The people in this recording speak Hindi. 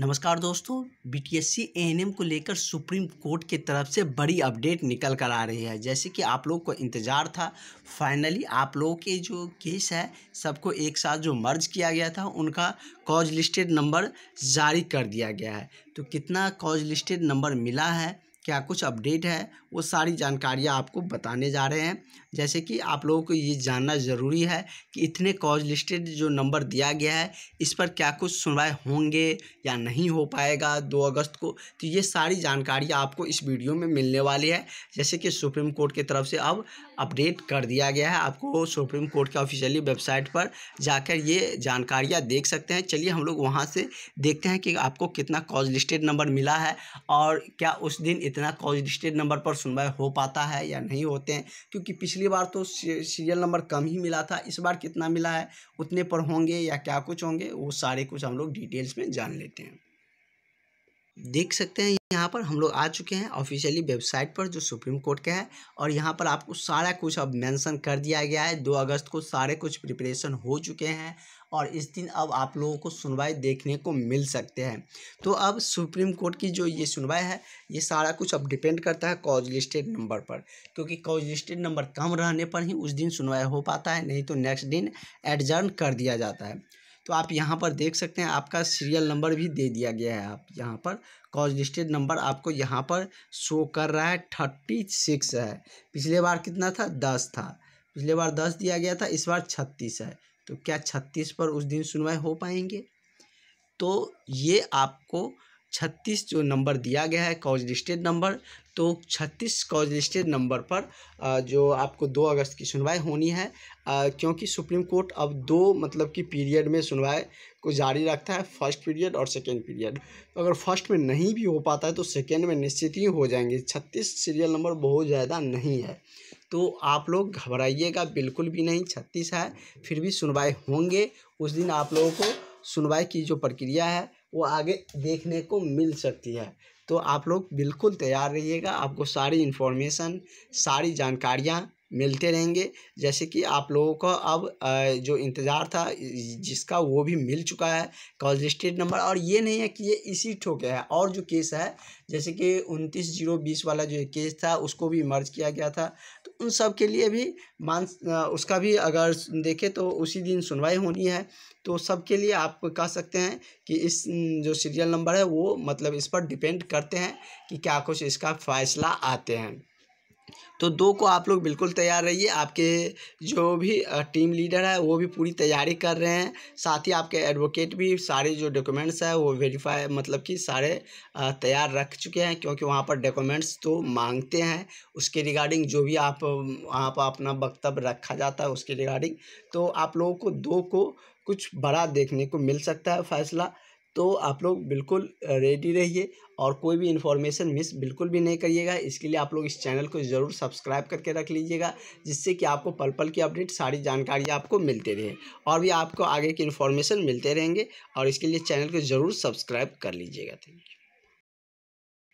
नमस्कार दोस्तों बी टी एस को लेकर सुप्रीम कोर्ट की तरफ से बड़ी अपडेट निकल कर आ रही है जैसे कि आप लोग को इंतज़ार था फाइनली आप लोगों के जो केस है सबको एक साथ जो मर्ज किया गया था उनका कॉज लिस्टेड नंबर जारी कर दिया गया है तो कितना कॉज लिस्टेड नंबर मिला है क्या कुछ अपडेट है वो सारी जानकारियाँ आपको बताने जा रहे हैं जैसे कि आप लोगों को ये जानना ज़रूरी है कि इतने कॉज लिस्टेड जो नंबर दिया गया है इस पर क्या कुछ सुनवाई होंगे या नहीं हो पाएगा दो अगस्त को तो ये सारी जानकारियाँ आपको इस वीडियो में मिलने वाली है जैसे कि सुप्रीम कोर्ट की तरफ से अब अपडेट कर दिया गया है आपको सुप्रीम कोर्ट के ऑफिशियली वेबसाइट पर जाकर ये जानकारियाँ देख सकते हैं चलिए हम लोग वहाँ से देखते हैं कि आपको कितना कॉज लिस्टेड नंबर मिला है और क्या उस दिन कितना कॉजिस्टेड नंबर पर सुनवाई हो पाता है या नहीं होते हैं क्योंकि पिछली बार तो सीरियल नंबर कम ही मिला था इस बार कितना मिला है उतने पर होंगे या क्या कुछ होंगे वो सारे कुछ हम लोग डिटेल्स में जान लेते हैं देख सकते हैं यहाँ पर हम लोग आ चुके हैं ऑफिशियली वेबसाइट पर जो सुप्रीम कोर्ट का है और यहाँ पर आपको सारा कुछ अब मेंशन कर दिया गया है दो अगस्त को सारे कुछ प्रिपरेशन हो चुके हैं और इस दिन अब आप लोगों को सुनवाई देखने को मिल सकते हैं तो अब सुप्रीम कोर्ट की जो ये सुनवाई है ये सारा कुछ अब डिपेंड करता है कॉज लिस्टेड नंबर पर क्योंकि कॉज लिस्टेड नंबर कम रहने पर ही उस दिन सुनवाई हो पाता है नहीं तो नेक्स्ट दिन एडजर्न कर दिया जाता है तो आप यहाँ पर देख सकते हैं आपका सीरियल नंबर भी दे दिया गया है आप यहाँ पर कॉज लिस्टेड नंबर आपको यहाँ पर शो कर रहा है थर्टी सिक्स है पिछले बार कितना था दस था पिछले बार दस दिया गया था इस बार छत्तीस है तो क्या छत्तीस पर उस दिन सुनवाई हो पाएंगे तो ये आपको छत्तीस जो नंबर दिया गया है कॉज लिस्टेड नंबर तो छत्तीस कॉज लिस्टेड नंबर पर जो आपको दो अगस्त की सुनवाई होनी है क्योंकि सुप्रीम कोर्ट अब दो मतलब कि पीरियड में सुनवाई को जारी रखता है फर्स्ट पीरियड और सेकेंड पीरियड तो अगर फर्स्ट में नहीं भी हो पाता है तो सेकेंड में निश्चित ही हो जाएंगे छत्तीस सीरियल नंबर बहुत ज़्यादा नहीं है तो आप लोग घबराइएगा बिल्कुल भी नहीं छत्तीस है फिर भी सुनवाई होंगे उस दिन आप लोगों को सुनवाई की जो प्रक्रिया है वो आगे देखने को मिल सकती है तो आप लोग बिल्कुल तैयार रहिएगा आपको सारी इन्फॉर्मेशन सारी जानकारियाँ मिलते रहेंगे जैसे कि आप लोगों को अब जो इंतज़ार था जिसका वो भी मिल चुका है कॉल रजिस्ट्रेड नंबर और ये नहीं है कि ये इसी ठोके है और जो केस है जैसे कि उनतीस जीरो बीस वाला जो केस था उसको भी मर्ज किया गया था तो उन सब के लिए भी मान उसका भी अगर देखें तो उसी दिन सुनवाई होनी है तो सब के लिए आप कह सकते हैं कि इस जो सीरियल नंबर है वो मतलब इस पर डिपेंड करते हैं कि क्या कुछ इसका फैसला आते हैं तो दो को आप लोग बिल्कुल तैयार रहिए आपके जो भी टीम लीडर है वो भी पूरी तैयारी कर रहे हैं साथ ही आपके एडवोकेट भी सारे जो डॉक्यूमेंट्स है वो वेरीफाई मतलब कि सारे तैयार रख चुके हैं क्योंकि वहाँ पर डॉक्यूमेंट्स तो मांगते हैं उसके रिगार्डिंग जो भी आप वहाँ पर अपना वक्तव्य रखा जाता है उसके रिगार्डिंग तो आप लोगों को दो को कुछ बड़ा देखने को मिल सकता है फैसला तो आप लोग बिल्कुल रेडी रहिए और कोई भी इन्फॉर्मेशन मिस बिल्कुल भी नहीं करिएगा इसके लिए आप लोग इस चैनल को ज़रूर सब्सक्राइब करके रख लीजिएगा जिससे कि आपको पल पल की अपडेट सारी जानकारी आपको मिलते रहे और भी आपको आगे की इन्फॉर्मेशन मिलते रहेंगे और इसके लिए चैनल को ज़रूर सब्सक्राइब कर लीजिएगा थैंक यू